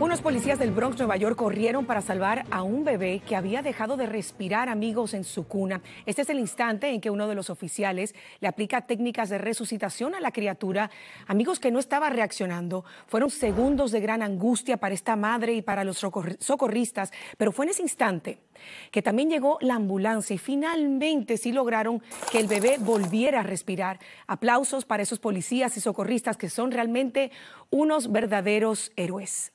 Unos policías del Bronx, Nueva York, corrieron para salvar a un bebé que había dejado de respirar amigos en su cuna. Este es el instante en que uno de los oficiales le aplica técnicas de resucitación a la criatura, amigos que no estaba reaccionando. Fueron segundos de gran angustia para esta madre y para los socorristas, pero fue en ese instante que también llegó la ambulancia y finalmente sí lograron que el bebé volviera a respirar. Aplausos para esos policías y socorristas que son realmente unos verdaderos héroes.